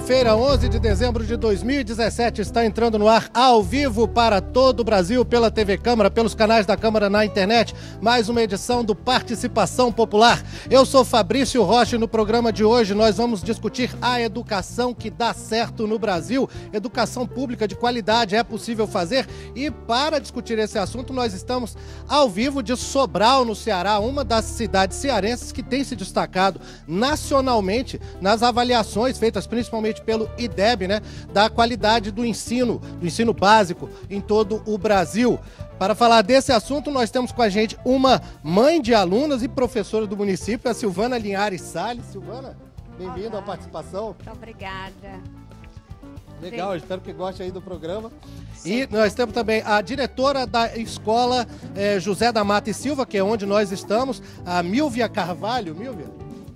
feira 11 de dezembro de 2017, está entrando no ar ao vivo para todo o Brasil pela TV Câmara, pelos canais da Câmara na internet, mais uma edição do Participação Popular. Eu sou Fabrício Rocha e no programa de hoje nós vamos discutir a educação que dá certo no Brasil. Educação pública de qualidade é possível fazer e para discutir esse assunto nós estamos ao vivo de Sobral, no Ceará, uma das cidades cearenses que tem se destacado nacionalmente nas avaliações feitas principalmente justamente pelo IDEB, né, da qualidade do ensino, do ensino básico em todo o Brasil. Para falar desse assunto, nós temos com a gente uma mãe de alunas e professora do município, a Silvana Linhares Salles. Silvana, bem-vinda à participação. Muito obrigada. Legal, espero que goste aí do programa. Sim. E nós temos também a diretora da escola eh, José da Mata e Silva, que é onde nós estamos, a Milvia Carvalho. Milvia?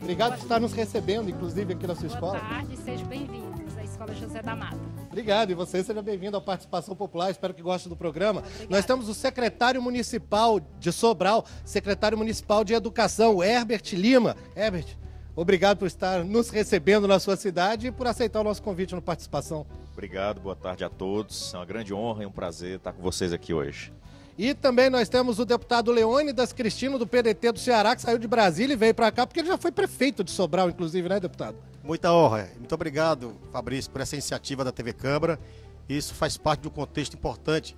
Obrigado por estar nos recebendo, inclusive, aqui na sua Boa escola. Boa tarde, sejam bem-vindos à Escola José da Mata. Obrigado, e você seja bem-vindo à Participação Popular, espero que goste do programa. Obrigada. Nós temos o secretário municipal de Sobral, secretário municipal de Educação, Herbert Lima. Herbert, obrigado por estar nos recebendo na sua cidade e por aceitar o nosso convite no Participação. Obrigado, boa tarde a todos. É uma grande honra e um prazer estar com vocês aqui hoje. E também nós temos o deputado Leônidas Cristino, do PDT do Ceará, que saiu de Brasília e veio para cá, porque ele já foi prefeito de Sobral, inclusive, né, deputado? Muita honra. É. Muito obrigado, Fabrício, por essa iniciativa da TV Câmara. Isso faz parte de um contexto importante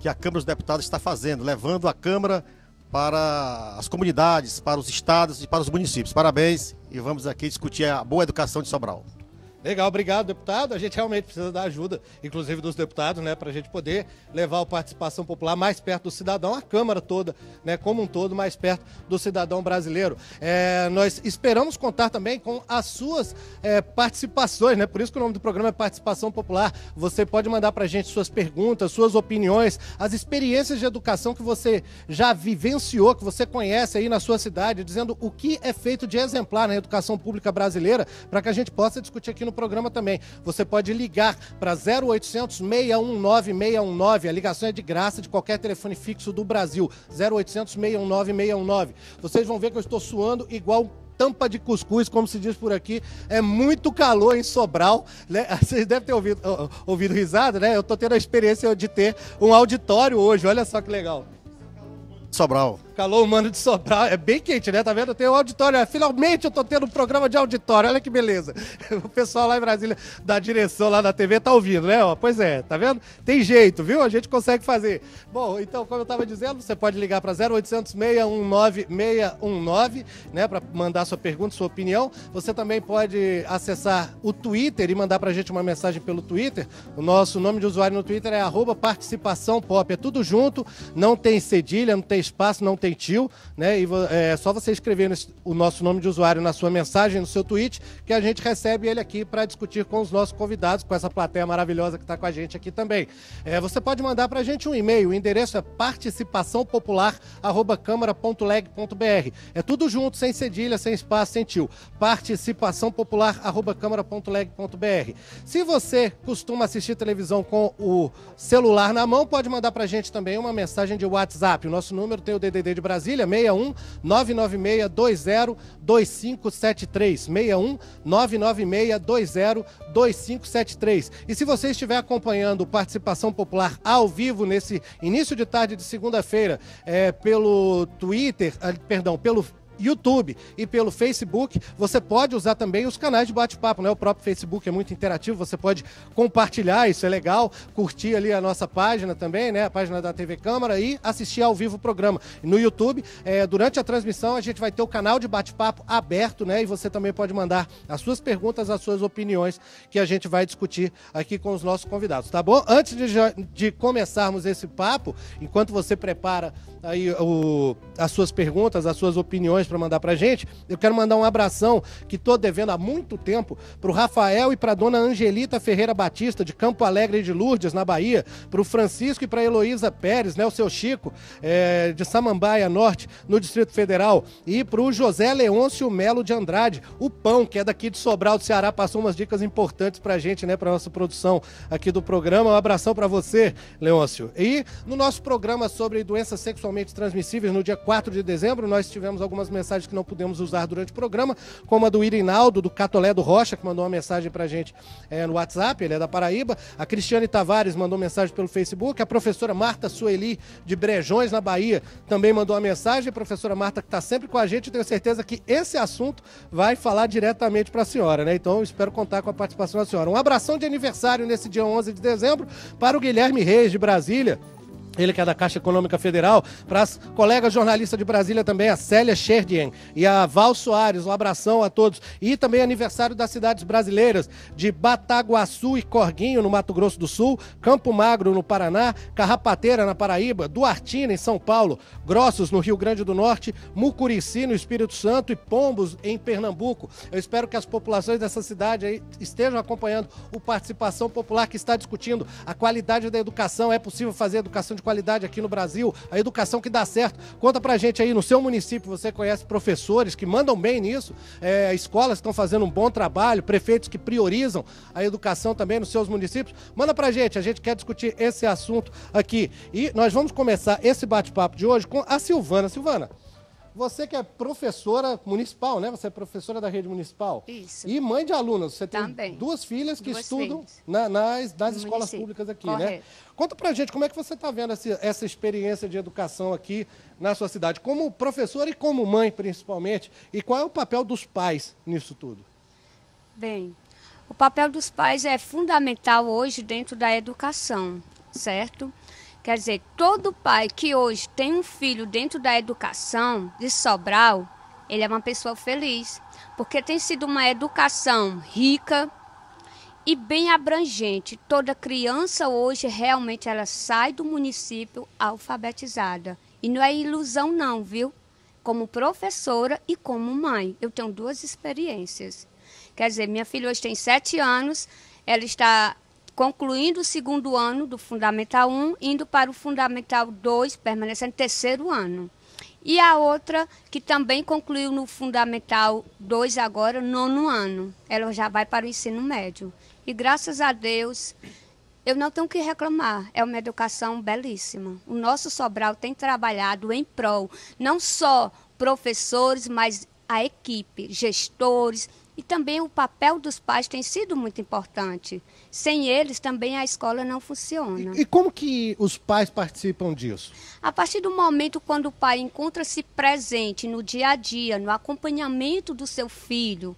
que a Câmara dos Deputados está fazendo, levando a Câmara para as comunidades, para os estados e para os municípios. Parabéns e vamos aqui discutir a boa educação de Sobral. Legal, obrigado, deputado. A gente realmente precisa da ajuda, inclusive dos deputados, né, para a gente poder levar a participação popular mais perto do cidadão, a Câmara toda, né, como um todo, mais perto do cidadão brasileiro. É, nós esperamos contar também com as suas é, participações, né? Por isso que o nome do programa é Participação Popular. Você pode mandar para a gente suas perguntas, suas opiniões, as experiências de educação que você já vivenciou, que você conhece aí na sua cidade, dizendo o que é feito de exemplar na educação pública brasileira, para que a gente possa discutir aqui no no programa também. Você pode ligar para 0800 619 619. A ligação é de graça de qualquer telefone fixo do Brasil. 0800 619 619. Vocês vão ver que eu estou suando igual tampa de cuscuz, como se diz por aqui. É muito calor em Sobral. Né? Vocês devem ter ouvido, ouvido risada, né? Eu estou tendo a experiência de ter um auditório hoje. Olha só que legal. Sobral. Calor humano de Sobral. É bem quente, né? Tá vendo? Tem o auditório. É, finalmente eu tô tendo um programa de auditório. Olha que beleza. O pessoal lá em Brasília, da direção lá da TV, tá ouvindo, né? Ó, pois é, tá vendo? Tem jeito, viu? A gente consegue fazer. Bom, então, como eu tava dizendo, você pode ligar para 0800 619 619, né? Pra mandar sua pergunta, sua opinião. Você também pode acessar o Twitter e mandar pra gente uma mensagem pelo Twitter. O nosso nome de usuário no Twitter é participação pop. É tudo junto. Não tem cedilha, não tem espaço, não tem tio, né? E é só você escrever o nosso nome de usuário na sua mensagem, no seu tweet, que a gente recebe ele aqui para discutir com os nossos convidados, com essa plateia maravilhosa que está com a gente aqui também. É, você pode mandar para a gente um e-mail, o endereço é participaçãopopular@câmara.leg.br. É tudo junto, sem cedilha, sem espaço, sem tio. participaçãopopular@câmara.leg.br. Se você costuma assistir televisão com o celular na mão, pode mandar para a gente também uma mensagem de WhatsApp. O nosso número tem o DDD de Brasília, 61 996 E se você estiver acompanhando Participação Popular ao vivo nesse início de tarde de segunda-feira, é, pelo Twitter, ah, perdão, pelo YouTube e pelo Facebook. Você pode usar também os canais de bate-papo, né? O próprio Facebook é muito interativo, você pode compartilhar, isso é legal, curtir ali a nossa página também, né? A página da TV Câmara e assistir ao vivo o programa. No YouTube, é, durante a transmissão, a gente vai ter o canal de bate-papo aberto, né? E você também pode mandar as suas perguntas, as suas opiniões, que a gente vai discutir aqui com os nossos convidados, tá bom? Antes de, de começarmos esse papo, enquanto você prepara aí o, as suas perguntas, as suas opiniões, sugestões para mandar para gente. Eu quero mandar um abração que estou devendo há muito tempo para o Rafael e para dona Angelita Ferreira Batista, de Campo Alegre de Lourdes, na Bahia, para o Francisco e para Heloísa Pérez, né, o seu Chico, é, de Samambaia Norte, no Distrito Federal, e para o José Leôncio Melo de Andrade, o Pão, que é daqui de Sobral do Ceará, passou umas dicas importantes para gente, né, para nossa produção aqui do programa. Um abração para você, Leôncio. E no nosso programa sobre doenças sexualmente transmissíveis, no dia 4 de dezembro, nós tivemos algumas mensagens que não pudemos usar durante o programa, como a do Irinaldo, do Catoledo Rocha, que mandou uma mensagem para a gente é, no WhatsApp, ele é da Paraíba. A Cristiane Tavares mandou mensagem pelo Facebook. A professora Marta Sueli, de Brejões, na Bahia, também mandou uma mensagem. A professora Marta, que está sempre com a gente, tenho certeza que esse assunto vai falar diretamente para a senhora, né? Então, espero contar com a participação da senhora. Um abração de aniversário nesse dia 11 de dezembro para o Guilherme Reis, de Brasília. Ele que é da Caixa Econômica Federal, para as colegas jornalistas de Brasília também, a Célia Sherdien e a Val Soares, um abração a todos. E também aniversário das cidades brasileiras de Bataguaçu e Corguinho, no Mato Grosso do Sul, Campo Magro, no Paraná, Carrapateira, na Paraíba, Duartina, em São Paulo, Grossos, no Rio Grande do Norte, Mucurici, no Espírito Santo e Pombos, em Pernambuco. Eu espero que as populações dessa cidade estejam acompanhando o Participação Popular que está discutindo a qualidade da educação. É possível fazer educação de de qualidade aqui no Brasil, a educação que dá certo. Conta pra gente aí no seu município, você conhece professores que mandam bem nisso, é, escolas que estão fazendo um bom trabalho, prefeitos que priorizam a educação também nos seus municípios. Manda pra gente, a gente quer discutir esse assunto aqui. E nós vamos começar esse bate-papo de hoje com a Silvana. Silvana, você que é professora municipal, né? Você é professora da rede municipal. Isso. E mãe de alunos. Você tem duas filhas que duas estudam na, nas, nas escolas públicas aqui, né? Correto. né? Conta pra gente como é que você está vendo essa, essa experiência de educação aqui na sua cidade, como professora e como mãe, principalmente. E qual é o papel dos pais nisso tudo? Bem, o papel dos pais é fundamental hoje dentro da educação, certo? Quer dizer, todo pai que hoje tem um filho dentro da educação de Sobral, ele é uma pessoa feliz, porque tem sido uma educação rica e bem abrangente. Toda criança hoje realmente ela sai do município alfabetizada. E não é ilusão não, viu? Como professora e como mãe, eu tenho duas experiências. Quer dizer, minha filha hoje tem sete anos, ela está concluindo o segundo ano do Fundamental 1, indo para o Fundamental 2, permanecendo terceiro ano. E a outra, que também concluiu no Fundamental 2 agora, nono ano. Ela já vai para o ensino médio. E graças a Deus, eu não tenho o que reclamar. É uma educação belíssima. O nosso Sobral tem trabalhado em prol, não só professores, mas a equipe, gestores, e também o papel dos pais tem sido muito importante. Sem eles também a escola não funciona. E, e como que os pais participam disso? A partir do momento quando o pai encontra-se presente no dia a dia, no acompanhamento do seu filho,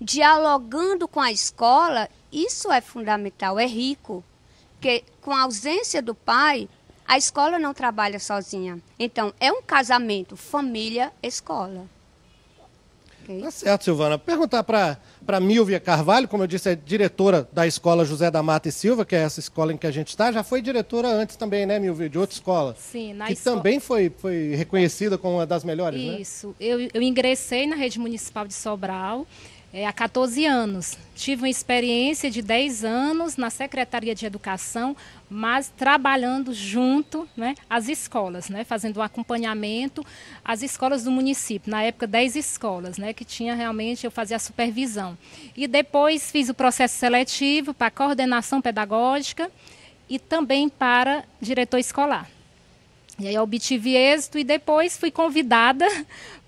dialogando com a escola, isso é fundamental, é rico. Porque com a ausência do pai, a escola não trabalha sozinha. Então, é um casamento família-escola. Okay. Tá certo, Silvana. Perguntar para Milvia Carvalho, como eu disse, é diretora da escola José da Mata e Silva, que é essa escola em que a gente está. Já foi diretora antes também, né, Milvia, de outra escola? Sim, na Que escola... também foi, foi reconhecida como uma das melhores, Isso. né? Isso. Eu, eu ingressei na rede municipal de Sobral é, há 14 anos. Tive uma experiência de 10 anos na Secretaria de Educação, mas trabalhando junto né, às escolas, né, fazendo um acompanhamento às escolas do município. Na época, 10 escolas, né, que tinha realmente, eu fazia a supervisão. E depois fiz o processo seletivo para coordenação pedagógica e também para diretor escolar. E aí obtive êxito e depois fui convidada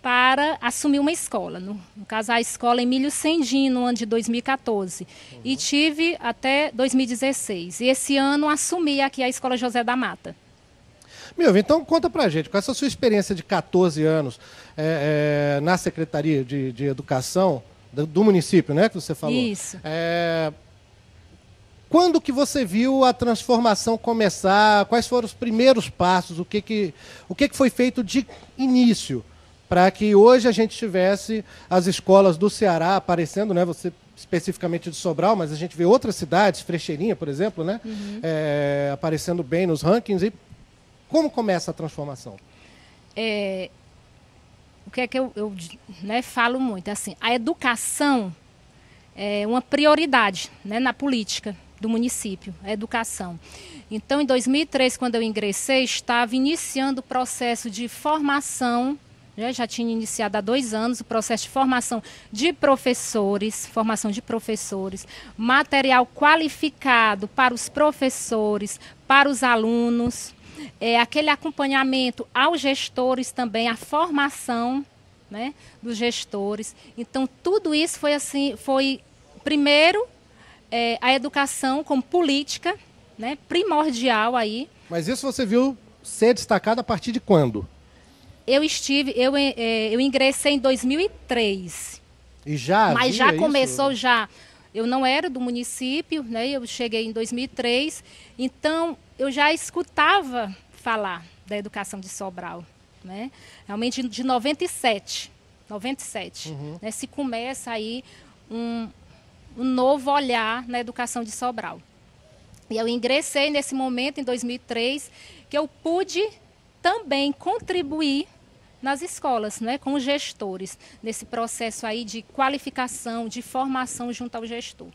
para assumir uma escola, no, no caso a escola Emílio Sendim, no ano de 2014, uhum. e tive até 2016. E esse ano assumi aqui a escola José da Mata. Meu, então conta pra gente, com essa sua experiência de 14 anos é, é, na Secretaria de, de Educação do, do, município, né, que você falou. Isso. É, quando que você viu a transformação começar? Quais foram os primeiros passos? O que, que, o que, que foi feito de início? para que hoje a gente tivesse as escolas do Ceará aparecendo, né? Você especificamente de Sobral, mas a gente vê outras cidades, Frecheirinha, por exemplo, né? Uhum. É, aparecendo bem nos rankings. E como começa a transformação? É, o que é que eu, eu né, falo muito? Assim, a educação é uma prioridade né, na política do município, a educação. Então, em 2003, quando eu ingressei, estava iniciando o processo de formação né? já tinha iniciado há dois anos o processo de formação de professores, formação de professores, material qualificado para os professores, para os alunos, é, aquele acompanhamento aos gestores também, a formação né, dos gestores. Então, tudo isso foi assim, foi primeiro é, a educação como política né, primordial aí. Mas isso você viu ser destacado a partir de quando? eu estive, eu, eh, eh, eu ingressei em 2003. E já? Mas já começou isso? já. Eu não era do município, né? Eu cheguei em 2003, então eu já escutava falar da educação de Sobral, né? Realmente de 97, 97, uhum. né? Se começa aí um, um novo olhar na educação de Sobral. E eu ingressei nesse momento em 2003 que eu pude também contribuir nas escolas, né, com os gestores, nesse processo aí de qualificação, de formação junto ao gestor.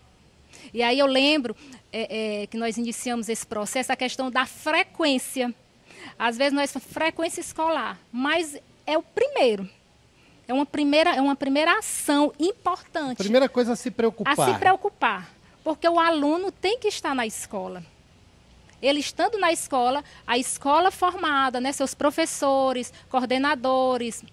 E aí eu lembro é, é, que nós iniciamos esse processo, a questão da frequência. Às vezes nós frequência escolar, mas é o primeiro. É uma primeira, é uma primeira ação importante. Primeira coisa a se preocupar. A se preocupar. Porque o aluno tem que estar na escola ele estando na escola, a escola formada, né, seus professores, coordenadores,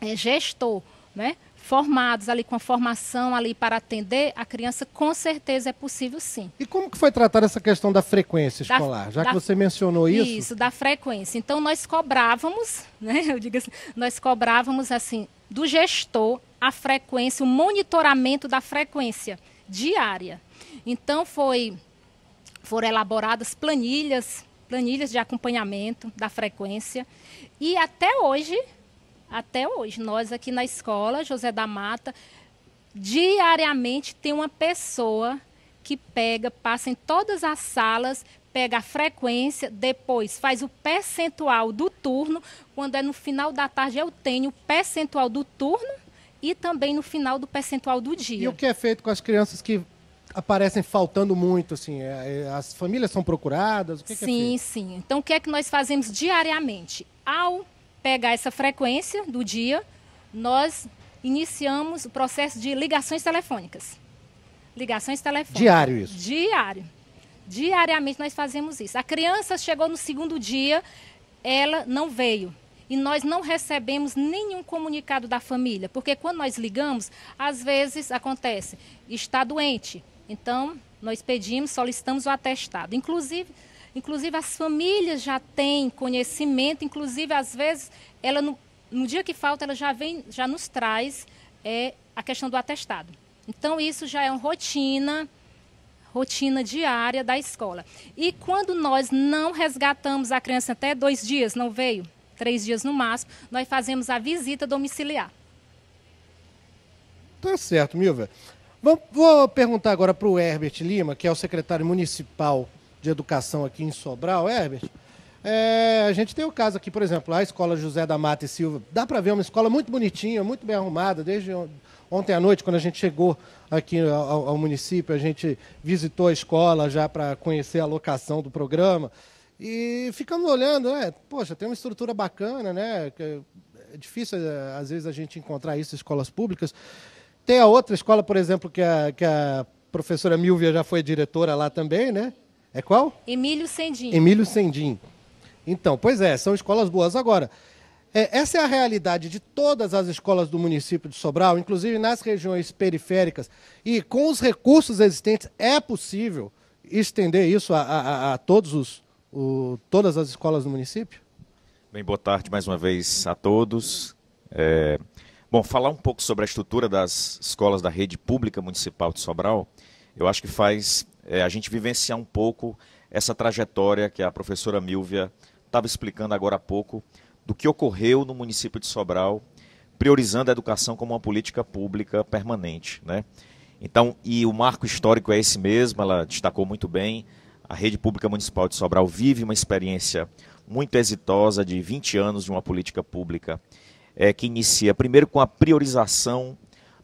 é, gestor, né, formados ali com a formação ali para atender a criança, com certeza é possível sim. E como que foi tratada essa questão da frequência da, escolar? Já da, que você mencionou isso. Isso, da frequência. Então nós cobrávamos, né, eu digo assim, nós cobrávamos assim do gestor a frequência, o monitoramento da frequência diária. Então foi foram elaboradas planilhas, planilhas de acompanhamento da frequência. E até hoje, até hoje, nós aqui na escola, José da Mata, diariamente tem uma pessoa que pega, passa em todas as salas, pega a frequência, depois faz o percentual do turno. Quando é no final da tarde, eu tenho o percentual do turno e também no final do percentual do dia. E o que é feito com as crianças que aparecem faltando muito? Assim, é, é, as famílias são procuradas? Que é sim, que sim. Então, o que é que nós fazemos diariamente? Ao pegar essa frequência do dia, nós iniciamos o processo de ligações telefônicas. Ligações telefônicas. Diário isso? Diário. Diariamente nós fazemos isso. A criança chegou no segundo dia, ela não veio. E nós não recebemos nenhum comunicado da família, porque quando nós ligamos, às vezes acontece, está doente, então, nós pedimos, solicitamos o atestado. Inclusive, inclusive as famílias já têm conhecimento, inclusive às vezes ela no, no dia que falta ela já vem, já nos traz é, a questão do atestado. Então, isso já é uma rotina rotina diária da escola. E quando nós não resgatamos a criança até dois dias, não veio, três dias no máximo, nós fazemos a visita domiciliar. Tá certo, Milva vou perguntar agora para o Herbert Lima, que é o secretário municipal de educação aqui em Sobral. Herbert, é, a gente tem o caso aqui, por exemplo, a escola José da Mata e Silva. Dá para ver uma escola muito bonitinha, muito bem arrumada. Desde ontem à noite, quando a gente chegou aqui ao, ao município, a gente visitou a escola já para conhecer a locação do programa. E ficamos olhando, né? poxa, tem uma estrutura bacana, né? É difícil, às vezes, a gente encontrar isso em escolas públicas. Tem a outra escola, por exemplo, que a, que a professora Milvia já foi diretora lá também, né? É qual? Emílio Sendim. Emílio Sendim. Então, pois é, são escolas boas. Agora, é, essa é a realidade de todas as escolas do município de Sobral, inclusive nas regiões periféricas. E com os recursos existentes, é possível estender isso a, a, a todos os, o, todas as escolas do município? Bem, boa tarde mais uma vez a todos. É, Bom, falar um pouco sobre a estrutura das escolas da rede pública municipal de Sobral, eu acho que faz é, a gente vivenciar um pouco essa trajetória que a professora Milvia estava explicando agora há pouco, do que ocorreu no município de Sobral, priorizando a educação como uma política pública permanente. Né? Então, e o marco histórico é esse mesmo, ela destacou muito bem, a rede pública municipal de Sobral vive uma experiência muito exitosa de 20 anos de uma política pública é, que inicia primeiro com a priorização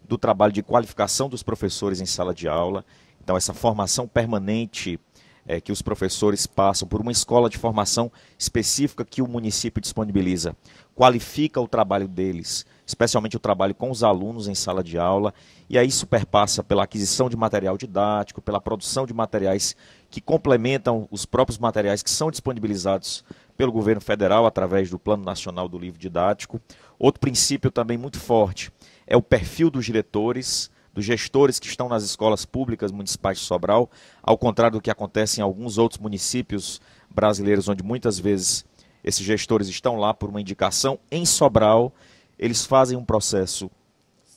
do trabalho de qualificação dos professores em sala de aula. Então, essa formação permanente é, que os professores passam por uma escola de formação específica que o município disponibiliza, qualifica o trabalho deles, especialmente o trabalho com os alunos em sala de aula, e aí superpassa pela aquisição de material didático, pela produção de materiais que complementam os próprios materiais que são disponibilizados pelo governo federal através do Plano Nacional do Livro Didático. Outro princípio também muito forte é o perfil dos diretores, dos gestores que estão nas escolas públicas municipais de Sobral, ao contrário do que acontece em alguns outros municípios brasileiros, onde muitas vezes esses gestores estão lá por uma indicação. Em Sobral, eles fazem um processo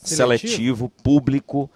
seletivo, seletivo público,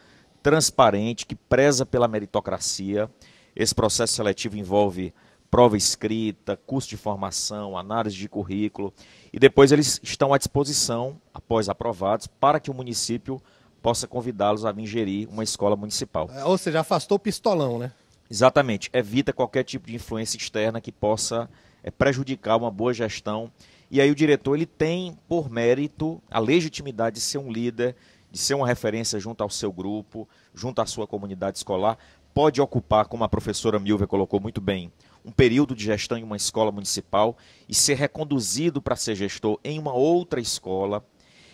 transparente, que preza pela meritocracia. Esse processo seletivo envolve prova escrita, curso de formação, análise de currículo, e depois eles estão à disposição, após aprovados, para que o município possa convidá-los a vir gerir uma escola municipal. É, ou seja, afastou o pistolão, né? Exatamente. Evita qualquer tipo de influência externa que possa é, prejudicar uma boa gestão. E aí o diretor ele tem, por mérito, a legitimidade de ser um líder, de ser uma referência junto ao seu grupo, junto à sua comunidade escolar. Pode ocupar, como a professora Milvia colocou muito bem, um período de gestão em uma escola municipal e ser reconduzido para ser gestor em uma outra escola.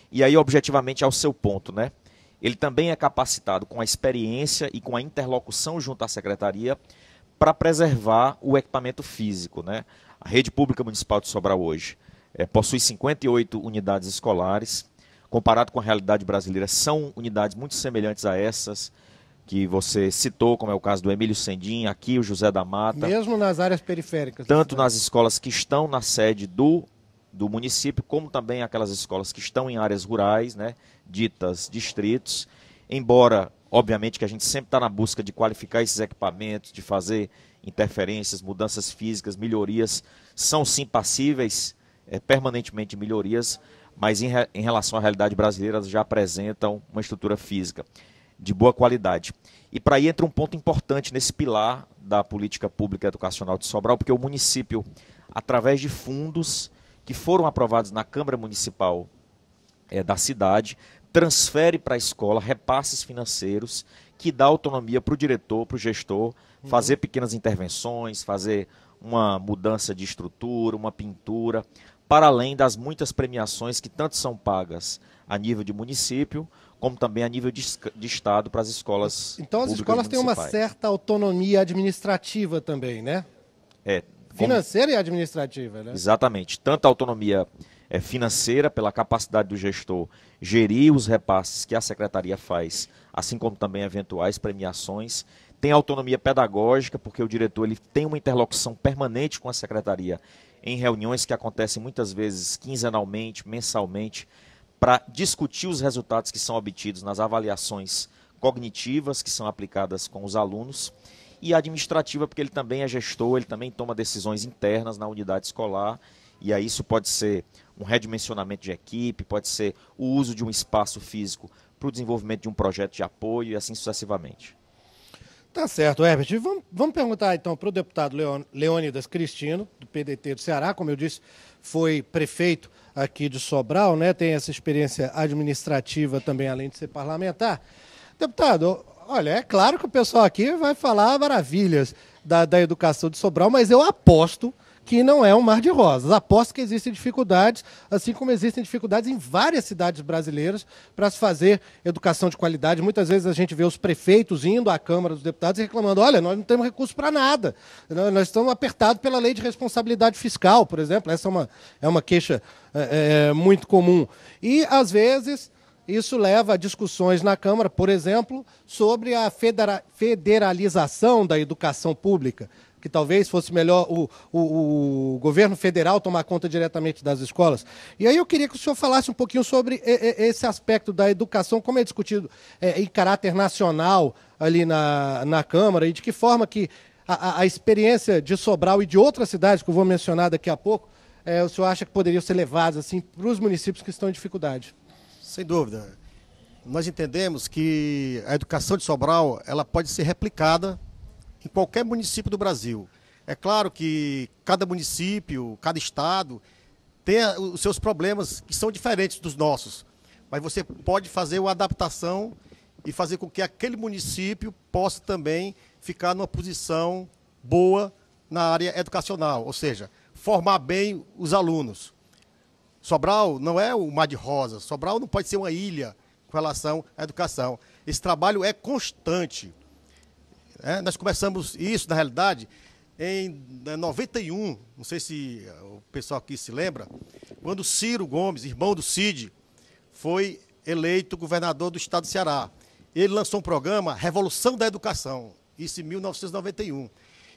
E aí, objetivamente, ao seu ponto, né? Ele também é capacitado com a experiência e com a interlocução junto à secretaria para preservar o equipamento físico, né? A rede pública municipal de Sobral hoje é, possui 58 unidades escolares, comparado com a realidade brasileira, são unidades muito semelhantes a essas que você citou, como é o caso do Emílio Sendim, aqui o José da Mata. Mesmo nas áreas periféricas. Tanto nas escolas que estão na sede do, do município, como também aquelas escolas que estão em áreas rurais, né, ditas distritos. Embora, obviamente, que a gente sempre está na busca de qualificar esses equipamentos, de fazer interferências, mudanças físicas, melhorias, são sim passíveis, é, permanentemente melhorias, mas em, re, em relação à realidade brasileira, elas já apresentam uma estrutura física de boa qualidade. E para aí entra um ponto importante nesse pilar da política pública educacional de Sobral, porque o município, através de fundos que foram aprovados na Câmara Municipal é, da cidade, transfere para a escola repasses financeiros que dá autonomia para o diretor, para o gestor, uhum. fazer pequenas intervenções, fazer uma mudança de estrutura, uma pintura, para além das muitas premiações que tanto são pagas a nível de município, como também a nível de, de Estado para as escolas. Então as escolas têm uma certa autonomia administrativa também, né? É. Como... Financeira e administrativa, né? Exatamente. Tanto a autonomia é, financeira, pela capacidade do gestor gerir os repasses que a secretaria faz, assim como também eventuais premiações. Tem autonomia pedagógica, porque o diretor ele tem uma interlocução permanente com a secretaria em reuniões que acontecem muitas vezes quinzenalmente, mensalmente, para discutir os resultados que são obtidos nas avaliações cognitivas que são aplicadas com os alunos e administrativa, porque ele também é gestor, ele também toma decisões internas na unidade escolar, e aí isso pode ser um redimensionamento de equipe, pode ser o uso de um espaço físico para o desenvolvimento de um projeto de apoio e assim sucessivamente. Tá certo, Herbert. Vamos, vamos perguntar então para o deputado Leônidas Cristino, do PDT do Ceará, como eu disse, foi prefeito aqui de Sobral, né? Tem essa experiência administrativa também, além de ser parlamentar. Deputado, olha, é claro que o pessoal aqui vai falar maravilhas da, da educação de Sobral, mas eu aposto que não é um mar de rosas. Aposto que existem dificuldades, assim como existem dificuldades em várias cidades brasileiras para se fazer educação de qualidade. Muitas vezes a gente vê os prefeitos indo à Câmara dos Deputados e reclamando: olha, nós não temos recurso para nada, nós estamos apertados pela lei de responsabilidade fiscal, por exemplo. Essa é uma, é uma queixa é, é, é muito comum. E, às vezes. Isso leva a discussões na Câmara, por exemplo, sobre a federalização da educação pública que talvez fosse melhor o, o, o, governo federal tomar conta diretamente das escolas. E aí eu queria que o senhor falasse um pouquinho sobre esse aspecto da educação, como é discutido é, em caráter nacional ali na, na Câmara e de que forma que a, a experiência de Sobral e de outras cidades que eu vou mencionar daqui a pouco, é, o senhor acha que poderiam ser levadas assim para os municípios que estão em dificuldade? Sem dúvida. Nós entendemos que a educação de Sobral ela pode ser replicada em qualquer município do Brasil. É claro que cada município, cada estado tem os seus problemas que são diferentes dos nossos, mas você pode fazer uma adaptação e fazer com que aquele município possa também ficar numa posição boa na área educacional, ou seja, formar bem os alunos. Sobral não é o mar de rosas, Sobral não pode ser uma ilha com relação à educação. Esse trabalho é constante. É, nós começamos isso, na realidade, em 91, né, não sei se eh, o pessoal aqui se lembra, quando Ciro Gomes, irmão do Cid, foi eleito governador do estado do Ceará. Ele lançou um programa Revolução da Educação, isso em 1991.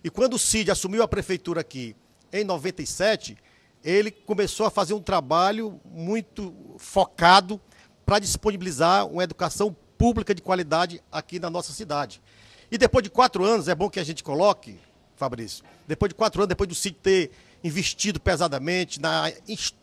E quando o Cid assumiu a prefeitura aqui em 97, ele começou a fazer um trabalho muito focado para disponibilizar uma educação pública de qualidade aqui na nossa cidade. E depois de quatro anos, é bom que a gente coloque, Fabrício, depois de quatro anos, depois do Cid ter investido pesadamente na,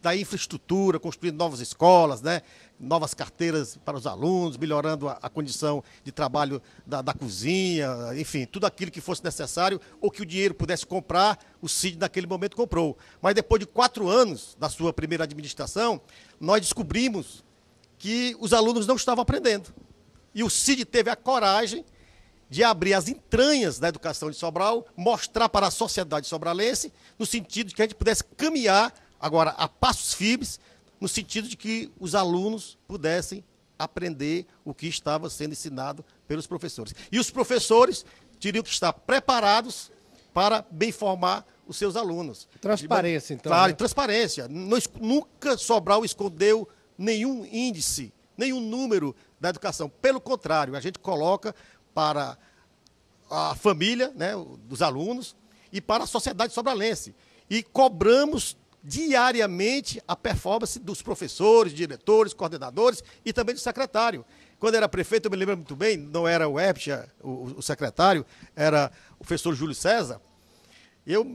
na infraestrutura, construindo novas escolas, né? novas carteiras para os alunos, melhorando a, a condição de trabalho da, da, cozinha, enfim, tudo aquilo que fosse necessário ou que o dinheiro pudesse comprar, o CID naquele momento comprou. Mas depois de quatro anos da sua primeira administração, nós descobrimos que os alunos não estavam aprendendo. E o CID teve a coragem de abrir as entranhas da educação de Sobral, mostrar para a sociedade sobralense, no sentido de que a gente pudesse caminhar agora a passos firmes, no sentido de que os alunos pudessem aprender o que estava sendo ensinado pelos professores. E os professores teriam que estar preparados para bem formar os seus alunos. Transparência, então. Claro, né? transparência. Nunca Sobral escondeu nenhum índice, nenhum número da educação. Pelo contrário, a gente coloca para a família né, dos alunos e para a sociedade sobralense. E cobramos diariamente a performance dos professores, diretores, coordenadores e também do secretário. Quando era prefeito, eu me lembro muito bem, não era o Herpcha, o, o, secretário, era o professor Júlio César. Eu,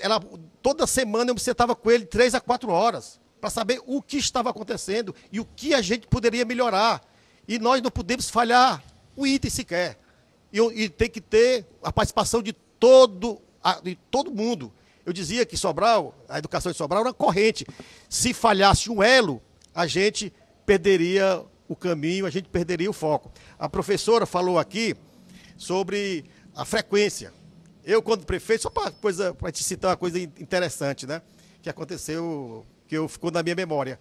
ela, toda semana eu me sentava com ele três a quatro horas para saber o que estava acontecendo e o que a gente poderia melhorar. E nós não podemos falhar o item sequer. E, e tem que ter a participação de todo, de todo mundo. Eu dizia que Sobral, a educação de Sobral era uma corrente. Se falhasse um elo, a gente perderia o caminho, a gente perderia o foco. A professora falou aqui sobre a frequência. Eu, quando prefeito, só para te citar uma coisa interessante, né? Que aconteceu, que eu, ficou na minha memória.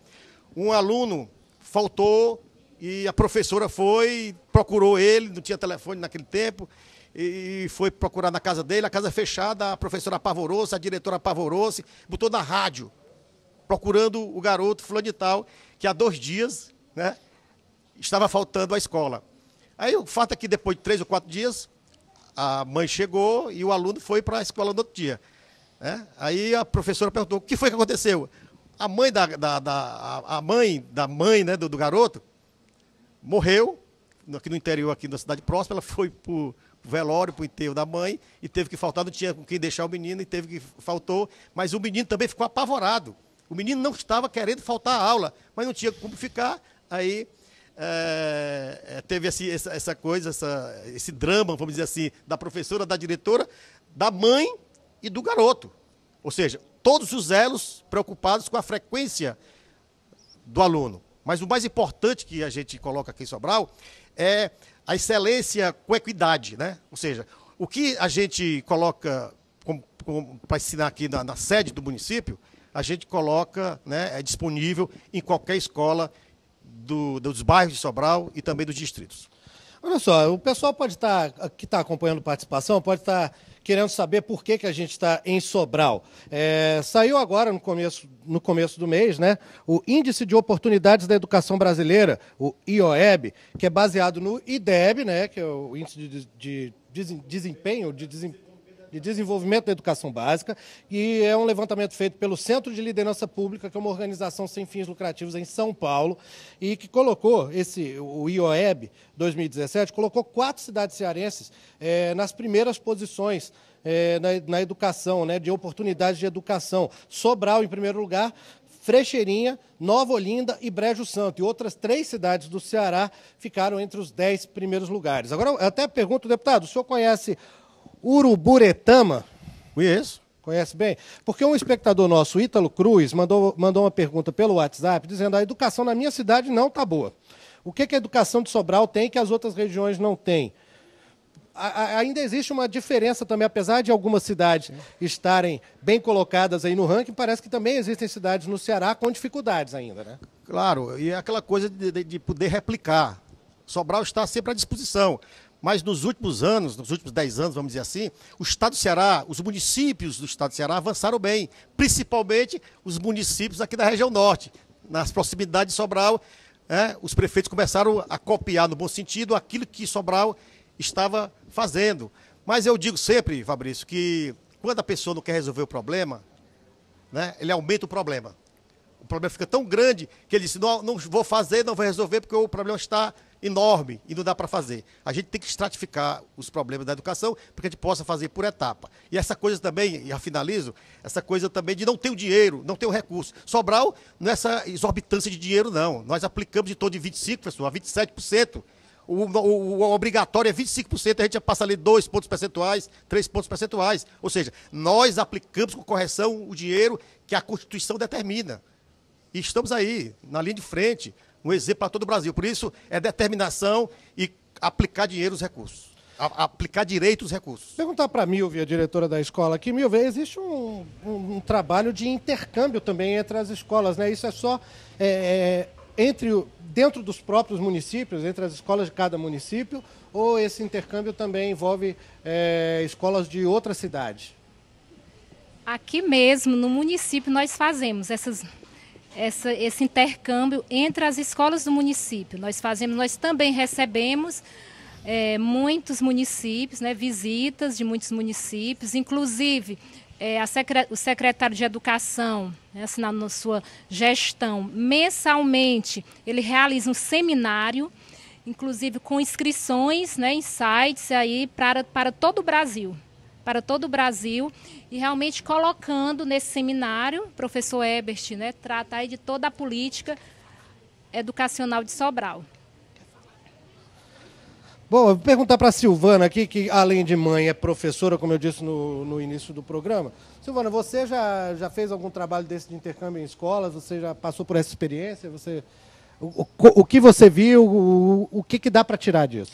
Um aluno faltou e a professora foi, procurou ele, não tinha telefone naquele tempo, e foi procurar na casa dele, a casa fechada, a professora apavorou-se, a diretora apavorou-se, botou na rádio, procurando o garoto falou de tal, que há dois dias né, estava faltando à escola. Aí o fato é que depois de três ou quatro dias, a mãe chegou e o aluno foi para a escola no outro dia. Né? Aí a professora perguntou, o que foi que aconteceu? A mãe da, da, da a mãe, da mãe né, do, do garoto morreu, aqui no interior, aqui da cidade próxima, ela foi para o velório, para o enterro da mãe, e teve que faltar, não tinha com quem deixar o menino, e teve que faltou, mas o menino também ficou apavorado. O menino não estava querendo faltar a aula, mas não tinha como ficar, aí é, teve assim, essa, essa, coisa, essa, esse drama, vamos dizer assim, da professora, da diretora, da mãe e do garoto. Ou seja, todos os elos preocupados com a frequência do aluno. Mas o mais importante que a gente coloca aqui em Sobral é a excelência com equidade, né? Ou seja, o que a gente coloca para ensinar aqui na, na, sede do município, a gente coloca, né, é disponível em qualquer escola do, dos bairros de Sobral e também dos distritos. Olha só, o pessoal pode estar, tá, que está acompanhando participação, pode estar tá querendo saber por que, que a gente está em Sobral. É, saiu agora, no começo, no começo do mês, né, o Índice de Oportunidades da Educação Brasileira, o IOEB, que é baseado no IDEB, né, que é o Índice de, de, de Desempenho, de Desempenho de Desenvolvimento da Educação Básica, e é um levantamento feito pelo Centro de Liderança Pública, que é uma organização sem fins lucrativos em São Paulo, e que colocou esse, o IOEB 2017, colocou quatro cidades cearenses eh, nas primeiras posições eh, na, na educação, né, de oportunidades de educação. Sobral, em primeiro lugar, Frecheirinha, Nova Olinda e Brejo Santo. E outras três cidades do Ceará ficaram entre os dez primeiros lugares. Agora, eu até pergunto, deputado, o senhor conhece Uruburetama. Conheço. Conhece bem? Porque um espectador nosso, Ítalo Cruz, mandou, mandou uma pergunta pelo WhatsApp dizendo: a educação na minha cidade não está boa. O que, que a educação de Sobral tem que as outras regiões não têm? ainda existe uma diferença também, apesar de algumas cidades estarem bem colocadas aí no ranking, parece que também existem cidades no Ceará com dificuldades ainda, né? Claro, e é aquela coisa de, de, de poder replicar. Sobral está sempre à disposição mas nos últimos anos, nos últimos 10 anos, vamos dizer assim, o Estado do Ceará, os municípios do Estado do Ceará avançaram bem, principalmente os municípios aqui da região norte, nas proximidades de Sobral. É, os prefeitos começaram a copiar, no bom sentido, aquilo que Sobral estava fazendo. Mas eu digo sempre, Fabrício, que quando a pessoa não quer resolver o problema, né, ele aumenta o problema o problema fica tão grande que ele disse: não, não vou fazer, não vou resolver, porque o problema está enorme e não dá para fazer. A gente tem que estratificar os problemas da educação para que a gente possa fazer por etapa. E essa coisa também, e já finalizo, essa coisa também de não ter o dinheiro, não ter o recurso. Sobral não é essa exorbitância de dinheiro, não. Nós aplicamos de todo de 25%, pessoal, a 27%. O, o, o, obrigatório é 25%, a gente já passa ali 2 pontos percentuais, 3 pontos percentuais. Ou seja, nós aplicamos com correção o dinheiro que a Constituição determina. E estamos aí, na linha de frente, um exemplo para todo o Brasil. Por isso, é determinação e aplicar dinheiro os recursos. A, aplicar direito os recursos. Perguntar para a Milvia, a diretora da escola, aqui Milvia, existe um, um, um, trabalho de intercâmbio também entre as escolas, né? Isso é só é, é entre o, dentro dos próprios municípios, entre as escolas de cada município, ou esse intercâmbio também envolve é, escolas de outras cidades? Aqui mesmo, no município, nós fazemos essas essa, esse intercâmbio entre as escolas do município. Nós fazemos, nós também recebemos é, muitos municípios, né, visitas de muitos municípios, inclusive é, secre o secretário de Educação, né, na sua gestão, mensalmente ele realiza um seminário, inclusive com inscrições né, em sites aí para, para todo o Brasil para todo o Brasil e realmente colocando nesse seminário, o professor Ebert, né, trata aí de toda a política educacional de Sobral. Bom, eu vou perguntar para a Silvana aqui, que além de mãe é professora, como eu disse no, no início do programa. Silvana, você já, já fez algum trabalho desse de intercâmbio em escolas? Você já passou por essa experiência? Você, o, o, o que você viu? O, o que, que dá para tirar disso?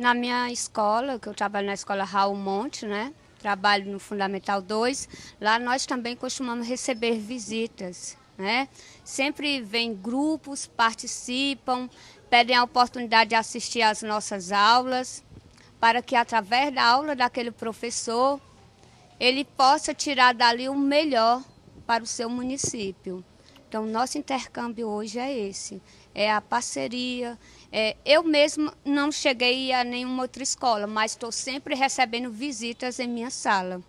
Na minha escola, que eu trabalho na escola Raul Monte, né? Trabalho no Fundamental 2. Lá nós também costumamos receber visitas, né? Sempre vem grupos, participam, pedem a oportunidade de assistir às nossas aulas, para que através da aula daquele professor, ele possa tirar dali o melhor para o seu município. Então, nosso intercâmbio hoje é esse: é a parceria, é, eu mesmo não cheguei a nenhuma outra escola, mas estou sempre recebendo visitas em minha sala.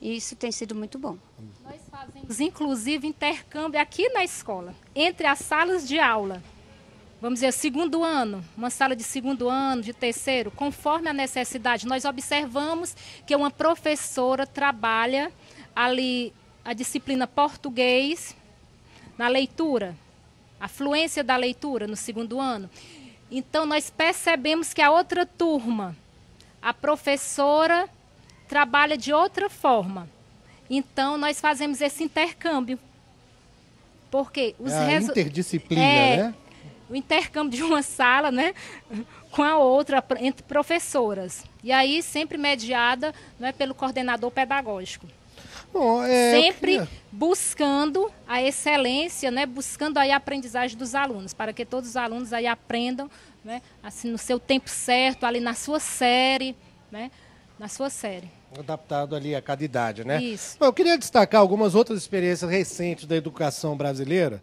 E isso tem sido muito bom. Nós fazemos, inclusive, intercâmbio aqui na escola, entre as salas de aula. Vamos dizer, segundo ano, uma sala de segundo ano, de terceiro, conforme a necessidade. Nós observamos que uma professora trabalha ali a disciplina português na leitura, a fluência da leitura no segundo ano. Então, nós percebemos que a outra turma, a professora, trabalha de outra forma. Então, nós fazemos esse intercâmbio. Porque os é resu... interdisciplina, é, né? O intercâmbio de uma sala, né? Com a outra, entre professoras. E aí, sempre mediada não é, pelo coordenador pedagógico. Bom, é, Sempre queria... buscando a excelência, né? buscando aí a aprendizagem dos alunos, para que todos os alunos aí aprendam né? assim, no seu tempo certo, ali na sua série, né? na sua série. Adaptado ali a cada idade, né? Isso. Bom, eu queria destacar algumas outras experiências recentes da educação brasileira,